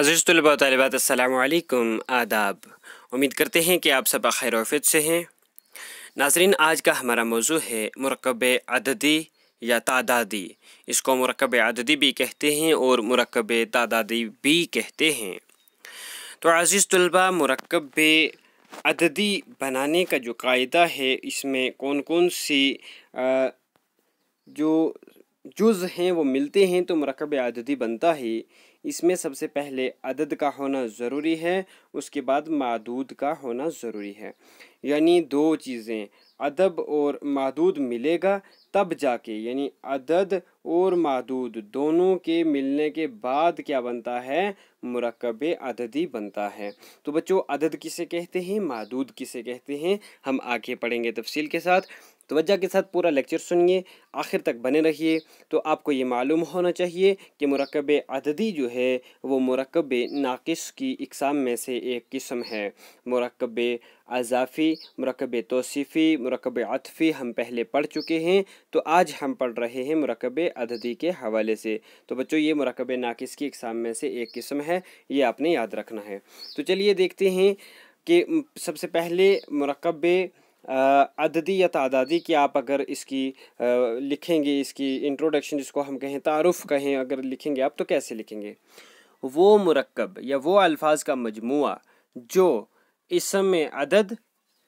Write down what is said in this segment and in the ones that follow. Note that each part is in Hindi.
अज़ीज़ तलबा तलबात अल्लाम आदाब उम्मीद करते हैं कि आप सब खैर से हैं नाजरीन आज का हमारा मौजू है मरकब अददी या तादादी इसको मरकब अददी भी कहते हैं और मरकब तादादी भी कहते हैं तो अज़ीज़ तलबा मरकब अददी बनाने का जो कायदा है इसमें कौन कौन सी जो जुज़ हैं वो मिलते हैं तो मरकब अददी बनता है इसमें सबसे पहले अदद का होना ज़रूरी है उसके बाद मादूद का होना ज़रूरी है यानी दो चीज़ें अदब और मादूद मिलेगा तब जाके यानी अदद और मादूद दोनों के मिलने के बाद क्या बनता है मरकब अददी बनता है तो बच्चों अदद किसे कहते हैं मादूद किसे कहते हैं हम आगे पढ़ेंगे तफसील के साथ तोज्जा के साथ पूरा लेक्चर सुनिए आखिर तक बने रहिए तो आपको ये मालूम होना चाहिए कि मरकब अददी जो है वो मरकब नाकस की इकसाम में से एक किस्म है मरकब अजाफ़ी मरकब तोसीफ़ी मरकब अतफ़ी हम पहले पढ़ चुके हैं तो आज हम पढ़ रहे हैं मरकब अददी के हवाले से तो बच्चों ये मरकब नाकस की इकसाम में से एक किस्म है ये आपने याद रखना है तो चलिए देखते हैं कि सबसे पहले मरकब अददी या तादादी की आप अगर इसकी आ, लिखेंगे इसकी इंट्रोडक्शन जिसको हम कहें तारफ़ कहें अगर लिखेंगे आप तो कैसे लिखेंगे वो मरकब या वो अल्फाज का मजमू जो इसम अदद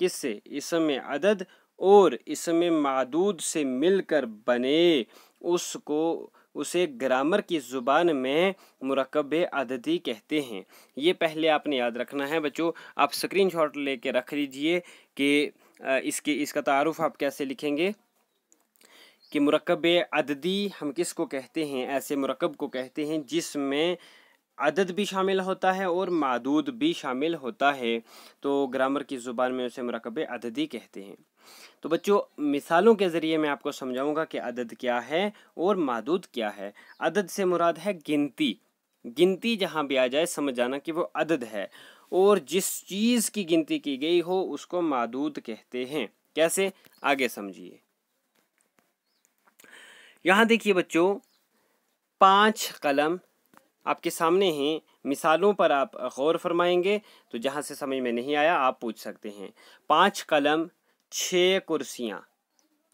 किससे इसम अदद और में मदूद से मिलकर बने उसको उसे ग्रामर की ज़ुबान में मरकब अददी कहते हैं ये पहले आपने याद रखना है बच्चों आप स्क्रीनशॉट लेके रख लीजिए कि इसके इसका तारफ़ आप कैसे लिखेंगे कि मरकब अददी हम किस को कहते हैं ऐसे मरकब को कहते हैं जिसमें अदद भी शामिल होता है और मादूद भी शामिल होता है तो ग्रामर की ज़ुबान में उसे मरकब अददी कहते हैं तो बच्चों मिसालों के ज़रिए मैं आपको समझाऊंगा कि अदद क्या है और मादूद क्या है अदद से मुराद है गिनती गिनती जहाँ भी आ जाए समझ जाना कि वो अदद है और जिस चीज़ की गिनती की गई हो उसको मादूद कहते हैं कैसे आगे समझिए यहाँ देखिए बच्चों पाँच कलम आपके सामने हैं मिसालों पर आप गौर फरमाएंगे तो जहाँ से समझ में नहीं आया आप पूछ सकते हैं पाँच कलम छः कुर्सियाँ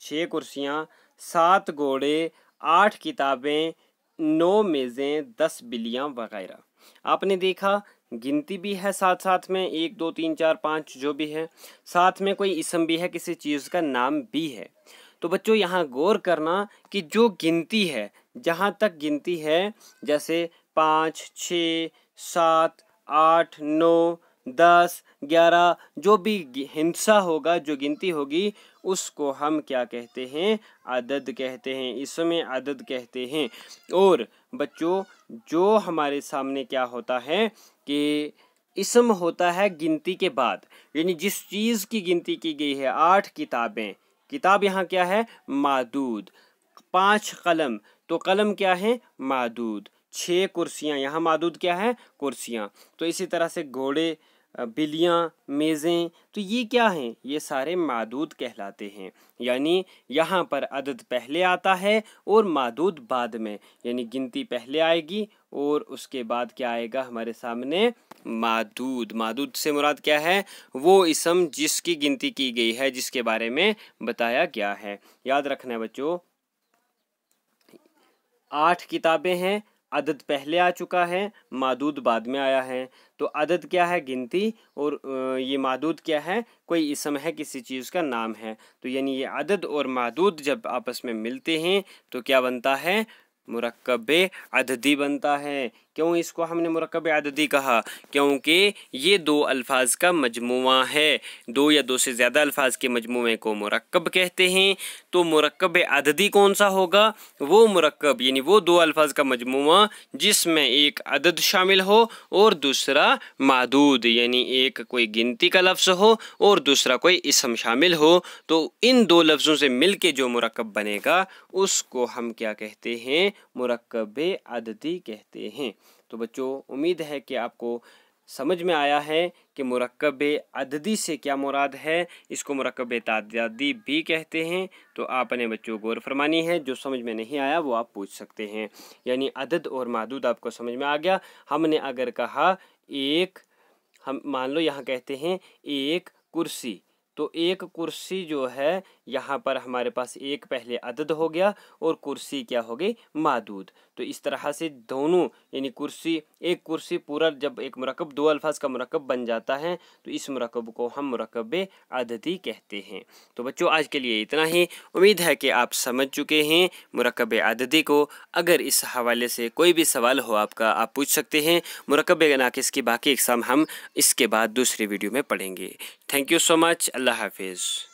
छः कुर्सियाँ सात घोड़े आठ किताबें नौ मेज़ें दस बिलियाँ वगैरह आपने देखा गिनती भी है साथ साथ में एक दो तीन चार पाँच जो भी है साथ में कोई इसम भी है किसी चीज़ का नाम भी है तो बच्चों यहाँ गौर करना कि जो गिनती है जहाँ तक गिनती है जैसे पाँच छ सात आठ नौ दस ग्यारह जो भी हिंसा होगा जो गिनती होगी उसको हम क्या कहते हैं आदद कहते हैं इसमें आदद कहते हैं और बच्चों जो हमारे सामने क्या होता है कि इसम होता है गिनती के बाद यानी जिस चीज़ की गिनती की गई है आठ किताबें किताब यहाँ क्या है मादूद पाँच कलम तो कलम क्या है मादूद छः कुर्सियाँ यहाँ मादूद क्या है कुर्सियाँ तो इसी तरह से घोड़े बिलियाँ मेज़ें तो ये क्या हैं ये सारे मादूद कहलाते हैं यानी यहाँ पर अदद पहले आता है और मादूद बाद में यानी गिनती पहले आएगी और उसके बाद क्या आएगा हमारे सामने मादूद मादूद से मुराद क्या है वो इसम जिसकी गिनती की गई है जिसके बारे में बताया गया है याद रखना है बच्चों आठ किताबें हैं अदद पहले आ चुका है मादूद बाद में आया है तो अदद क्या है गिनती और ये मादूद क्या है कोई इसम है किसी चीज़ का नाम है तो यानी ये अदद और मादूद जब आपस में मिलते हैं तो क्या बनता है मरकब अददी बनता है क्यों इसको हमने मरकब आददी कहा क्योंकि ये दो अल्फाज का मजमु है दो या दो से ज़्यादा अल्फाज के मजमू को मरकब कहते हैं तो मरकब आददी कौन सा होगा वो मरकब यानी वो दो अल्फाज का मजमु जिसमें एक अदद शामिल हो और दूसरा मदूद यानी एक कोई गिनती का लफ्ज़ हो और दूसरा कोई इसम शामिल हो तो इन दो लफ्ज़ों से मिल के जो मरकब बनेगा उसको हम क्या कहते हैं मरकब आददी कहते हैं तो बच्चों उम्मीद है कि आपको समझ में आया है कि मरकब अददी से क्या मुराद है इसको मरकब तादादी भी कहते हैं तो आपने बच्चों गौर फरमानी है जो समझ में नहीं आया वो आप पूछ सकते हैं यानी अदद और महदूद आपको समझ में आ गया हमने अगर कहा एक हम मान लो यहाँ कहते हैं एक कुर्सी तो एक कुर्सी जो है यहाँ पर हमारे पास एक पहले अदद हो गया और कुर्सी क्या हो गई मादूद तो इस तरह से दोनों यानी कुर्सी एक कुर्सी पूरा जब एक मरकब दो अल्फाज का मरकब बन जाता है तो इस मरकब को हम मरकब आदती कहते हैं तो बच्चों आज के लिए इतना ही उम्मीद है कि आप समझ चुके हैं मरकब आदती को अगर इस हवाले से कोई भी सवाल हो आपका आप पूछ सकते हैं मरकब नाकिस की बाकी इकसाम हम इसके बाद दूसरी वीडियो में पढ़ेंगे थैंक यू सो मच अल्लाह हाफिज़